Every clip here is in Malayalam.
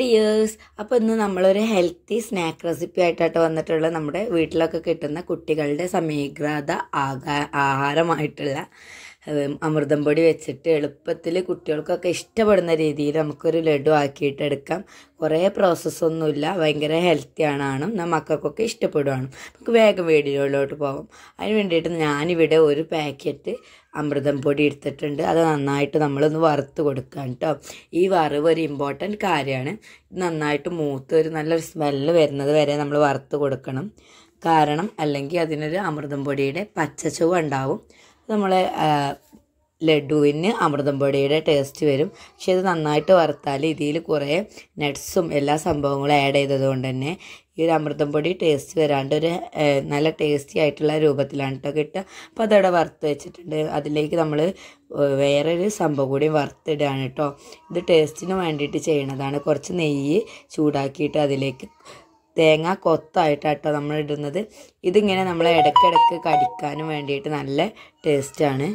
ഡിയേഴ്സ് അപ്പോൾ ഇന്ന് നമ്മളൊരു ഹെൽത്തി സ്നാക്ക് റെസിപ്പി ആയിട്ടാണ് വന്നിട്ടുള്ള നമ്മുടെ വീട്ടിലൊക്കെ കിട്ടുന്ന കുട്ടികളുടെ സമീകൃത ആഹാരമായിട്ടുള്ള അമൃതം പൊടി വെച്ചിട്ട് എളുപ്പത്തിൽ കുട്ടികൾക്കൊക്കെ ഇഷ്ടപ്പെടുന്ന രീതിയിൽ നമുക്കൊരു ലഡു എടുക്കാം കുറേ പ്രോസസ്സൊന്നുമില്ല ഭയങ്കര ഹെൽത്തിയാണ് ആണാണും മക്കൾക്കൊക്കെ ഇഷ്ടപ്പെടുകയാണ് നമുക്ക് വേഗം വീടിനുള്ളിലോട്ട് പോകാം അതിന് വേണ്ടിയിട്ട് ഞാനിവിടെ ഒരു പാക്കറ്റ് അമൃതം പൊടി എടുത്തിട്ടുണ്ട് അത് നന്നായിട്ട് നമ്മളൊന്ന് വറുത്ത് കൊടുക്കാം കേട്ടോ ഈ വറവ് ഒരു ഇമ്പോർട്ടൻ്റ് കാര്യമാണ് നന്നായിട്ട് മൂത്ത് ഒരു നല്ലൊരു സ്മെല്ല് വരുന്നത് വരെ നമ്മൾ വറുത്ത് കൊടുക്കണം കാരണം അല്ലെങ്കിൽ അതിനൊരു അമൃതം പൊടിയുടെ പച്ച ചുവ ഉണ്ടാവും നമ്മളെ ലഡുവിന് അമൃതം പൊടിയുടെ ടേസ്റ്റ് വരും പക്ഷേ ഇത് നന്നായിട്ട് വറുത്താൽ ഇതിൽ കുറേ നട്ട്സും എല്ലാ സംഭവങ്ങളും ആഡ് ചെയ്തത് കൊണ്ട് തന്നെ ഈ ഒരു അമൃതം പൊടി ടേസ്റ്റ് വരാണ്ട് ഒരു നല്ല ടേസ്റ്റി ആയിട്ടുള്ള രൂപത്തിലാണ് കേട്ടോ കിട്ടുക അപ്പോൾ അതവിടെ വറുത്ത് വെച്ചിട്ടുണ്ട് അതിലേക്ക് നമ്മൾ വേറൊരു സംഭവം കൂടി വറുത്തിടുകയാണ് കേട്ടോ ഇത് ടേസ്റ്റിന് വേണ്ടിയിട്ട് ചെയ്യണതാണ് കുറച്ച് നെയ്യ് ചൂടാക്കിയിട്ട് അതിലേക്ക് തേങ്ങ കൊത്തായിട്ടാട്ടോ നമ്മൾ ഇടുന്നത് ഇതിങ്ങനെ നമ്മൾ ഇടയ്ക്കിടയ്ക്ക് കടിക്കാനും വേണ്ടിയിട്ട് നല്ല ടേസ്റ്റാണ്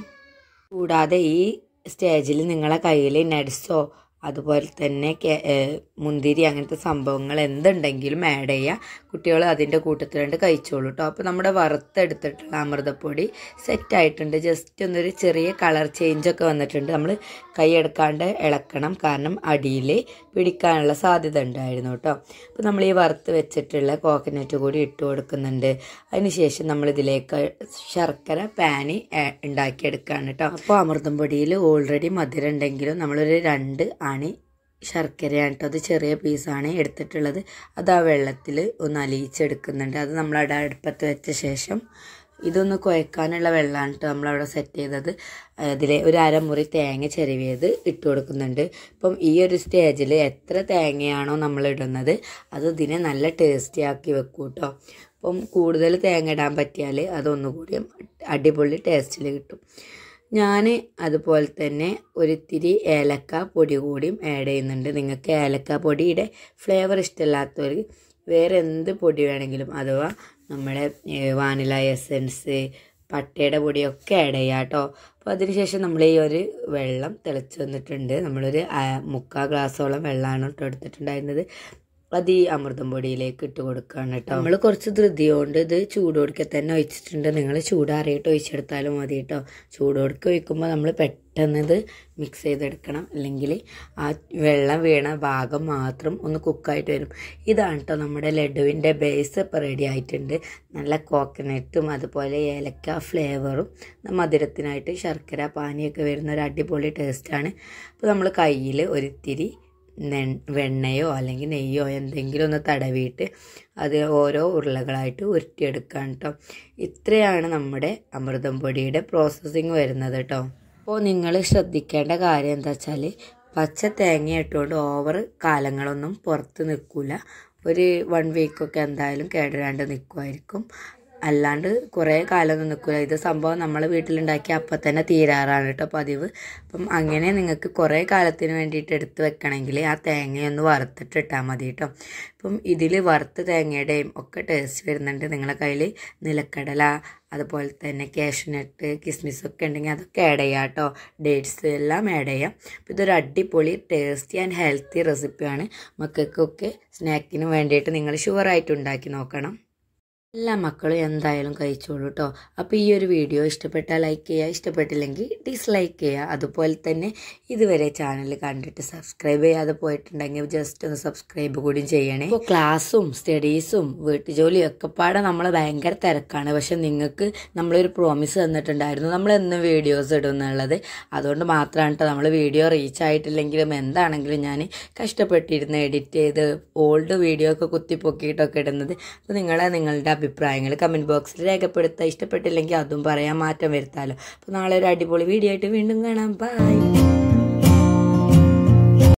കൂടാതെ ഈ സ്റ്റേജിൽ നിങ്ങളെ കയ്യിൽ നട്സോ അതുപോലെ തന്നെ മുന്തിരി അങ്ങനത്തെ സംഭവങ്ങൾ എന്തുണ്ടെങ്കിലും ആഡ് ചെയ്യുക കുട്ടികൾ അതിൻ്റെ കണ്ട് കഴിച്ചോളൂ കേട്ടോ അപ്പോൾ നമ്മുടെ വറുത്തെടുത്തിട്ടുള്ള അമൃതപ്പൊടി സെറ്റായിട്ടുണ്ട് ജസ്റ്റ് ഒന്നൊരു ചെറിയ കളർ ചേഞ്ചൊക്കെ വന്നിട്ടുണ്ട് നമ്മൾ കൈയെടുക്കാണ്ട് ഇളക്കണം കാരണം അടിയിൽ പിടിക്കാനുള്ള സാധ്യത ഉണ്ടായിരുന്നു കേട്ടോ അപ്പോൾ നമ്മൾ ഈ വറുത്ത് വെച്ചിട്ടുള്ള കോക്കനറ്റ് കൂടി ഇട്ട് കൊടുക്കുന്നുണ്ട് അതിനുശേഷം നമ്മൾ ഇതിലേക്ക് ശർക്കര പാനി ഉണ്ടാക്കിയെടുക്കുകയാണ് കേട്ടോ അപ്പോൾ അമൃതം പൊടിയിൽ ഓൾറെഡി മധുരം ഉണ്ടെങ്കിലും നമ്മളൊരു രണ്ട് ആണ് ശർക്കരയാണ് കേട്ടോ അത് ചെറിയ പീസാണ് എടുത്തിട്ടുള്ളത് അത് ആ വെള്ളത്തിൽ ഒന്ന് അലിയിച്ചെടുക്കുന്നുണ്ട് അത് നമ്മൾ അവിടെ അടുപ്പത്ത് വെച്ച ശേഷം ഇതൊന്ന് കുഴക്കാനുള്ള വെള്ളമാണ് കേട്ടോ നമ്മളവിടെ സെറ്റ് ചെയ്തത് അതിൽ ഒരു അരമുറി തേങ്ങ ചെരുവിയത് ഇട്ട് കൊടുക്കുന്നുണ്ട് ഇപ്പം ഈ ഒരു സ്റ്റേജിൽ എത്ര തേങ്ങയാണോ നമ്മൾ ഇടുന്നത് അത് ഇതിനെ നല്ല ടേസ്റ്റി ആക്കി വെക്കൂ കേട്ടോ അപ്പം കൂടുതൽ തേങ്ങ ഇടാൻ പറ്റിയാൽ അതൊന്നുകൂടി അടിപൊളി ടേസ്റ്റിൽ കിട്ടും ഞാൻ അതുപോലെ തന്നെ ഒരിത്തിരി ഏലക്ക പൊടി കൂടിയും ആഡ് ചെയ്യുന്നുണ്ട് നിങ്ങൾക്ക് ഏലക്ക പൊടിയുടെ ഫ്ലേവർ ഇഷ്ടമില്ലാത്തവർക്ക് വേറെ എന്ത് പൊടി വേണമെങ്കിലും അഥവാ നമ്മുടെ വാനില എസൻസ് പട്ടയുടെ പൊടിയൊക്കെ ആഡ് ചെയ്യുക കേട്ടോ അപ്പോൾ അതിനുശേഷം നമ്മൾ ഈ ഒരു വെള്ളം തിളച്ച് വന്നിട്ടുണ്ട് നമ്മളൊരു മുക്കാൽ ഗ്ലാസോളം വെള്ളമാണ് ഇട്ട് എടുത്തിട്ടുണ്ടായിരുന്നത് അത് ഈ അമൃതം പൊടിയിലേക്ക് ഇട്ട് കൊടുക്കുകയാണ് കേട്ടോ നമ്മൾ കുറച്ച് ധൃതിയോണ്ട് ഇത് ചൂടോടുക്കെ തന്നെ ഒഴിച്ചിട്ടുണ്ട് നിങ്ങൾ ചൂടാറിയിട്ട് ഒഴിച്ചെടുത്താലും മതി കേട്ടോ ചൂടോടുക്കെ ഒഴിക്കുമ്പോൾ നമ്മൾ പെട്ടെന്ന് ഇത് മിക്സ് ചെയ്തെടുക്കണം അല്ലെങ്കിൽ ആ വെള്ളം വീണ ഭാഗം മാത്രം ഒന്ന് കുക്കായിട്ട് വരും ഇതാണ് കേട്ടോ നമ്മുടെ ലഡുവിൻ്റെ ബേസ് ഇപ്പോൾ റെഡി ആയിട്ടുണ്ട് നല്ല കോക്കനട്ടും അതുപോലെ ഏലക്ക ഫ്ലേവറും മധുരത്തിനായിട്ട് ശർക്കര പാനിയൊക്കെ വരുന്ന ഒരു അടിപൊളി ടേസ്റ്റാണ് അപ്പോൾ നമ്മൾ കയ്യിൽ ഒരിത്തിരി വെണ്ണയോ അല്ലെങ്കിൽ നെയ്യോ എന്തെങ്കിലും ഒന്ന് തടവിയിട്ട് അത് ഓരോ ഉരുളകളായിട്ട് ഉരുട്ടിയെടുക്കാൻ കേട്ടോ ഇത്രയാണ് നമ്മുടെ അമൃതം പൊടിയുടെ പ്രോസസ്സിങ് വരുന്നത് കേട്ടോ അപ്പോൾ നിങ്ങൾ ശ്രദ്ധിക്കേണ്ട കാര്യം എന്താ വെച്ചാൽ പച്ച തേങ്ങ ഇട്ടുകൊണ്ട് ഓവർ കാലങ്ങളൊന്നും പുറത്ത് നിൽക്കില്ല ഒരു വൺ വീക്കൊക്കെ എന്തായാലും കേടരാണ്ട് നിൽക്കുമായിരിക്കും അല്ലാണ്ട് കുറേ കാലം നിൽക്കില്ല ഇത് സംഭവം നമ്മൾ വീട്ടിലുണ്ടാക്കി അപ്പം തന്നെ തീരാറാണ് കേട്ടോ പതിവ് അപ്പം അങ്ങനെ നിങ്ങൾക്ക് കുറേ കാലത്തിന് വേണ്ടിയിട്ട് എടുത്ത് വെക്കണമെങ്കിൽ ആ തേങ്ങയൊന്ന് വറുത്തിട്ട് ഇട്ടാൽ മതി കേട്ടോ അപ്പം ഇതിൽ വറുത്ത തേങ്ങയുടെയും ഒക്കെ ടേസ്റ്റ് വരുന്നുണ്ട് നിങ്ങളുടെ കയ്യിൽ നിലക്കടല അതുപോലെ തന്നെ കാഷ്നട്ട് കിസ്മിസ് ഒക്കെ ഉണ്ടെങ്കിൽ അതൊക്കെ ആഡ് ചെയ്യാം കേട്ടോ ഡേറ്റ്സ് എല്ലാം ആഡ് ചെയ്യാം അപ്പോൾ ഇതൊരു അടിപൊളി ടേസ്റ്റി ആൻഡ് ഹെൽത്തി റെസിപ്പിയാണ് മക്കൾക്കൊക്കെ സ്നാക്കിന് വേണ്ടിയിട്ട് നിങ്ങൾ ഷുവറായിട്ട് ഉണ്ടാക്കി നോക്കണം എല്ലാ മക്കളും എന്തായാലും കഴിച്ചോളൂ കേട്ടോ അപ്പോൾ ഈ ഒരു വീഡിയോ ഇഷ്ടപ്പെട്ടാൽ ലൈക്ക് ചെയ്യുക ഇഷ്ടപ്പെട്ടില്ലെങ്കിൽ ഡിസ്ലൈക്ക് ചെയ്യുക അതുപോലെ തന്നെ ഇതുവരെ ചാനൽ കണ്ടിട്ട് സബ്സ്ക്രൈബ് ചെയ്യാതെ പോയിട്ടുണ്ടെങ്കിൽ ജസ്റ്റ് ഒന്ന് സബ്സ്ക്രൈബ് കൂടി ചെയ്യണേ ഇപ്പോൾ ക്ലാസ്സും സ്റ്റഡീസും വീട്ടുജോലിയും ഒക്കെ പാടെ നമ്മൾ ഭയങ്കര തിരക്കാണ് പക്ഷെ നിങ്ങൾക്ക് നമ്മളൊരു പ്രോമിസ് തന്നിട്ടുണ്ടായിരുന്നു നമ്മൾ എന്നും വീഡിയോസ് ഇടുന്നുള്ളത് അതുകൊണ്ട് മാത്രമാണ് കേട്ടോ നമ്മൾ വീഡിയോ റീച്ച് ആയിട്ടില്ലെങ്കിലും എന്താണെങ്കിലും ഞാൻ കഷ്ടപ്പെട്ടിരുന്ന് എഡിറ്റ് ചെയ്ത് ഓൾഡ് വീഡിയോ ഒക്കെ കുത്തിപ്പൊക്കിയിട്ടൊക്കെ ഇടുന്നത് അപ്പോൾ നിങ്ങളെ നിങ്ങളുടെ അഭിപ്രായങ്ങൾ കമൻറ്റ് ബോക്സിൽ രേഖപ്പെടുത്തുക ഇഷ്ടപ്പെട്ടില്ലെങ്കിൽ അതും പറയാം മാറ്റം വരുത്താലോ അപ്പോൾ നാളെ ഒരു അടിപൊളി വീഡിയോ ആയിട്ട് വീണ്ടും കാണാം ബൈ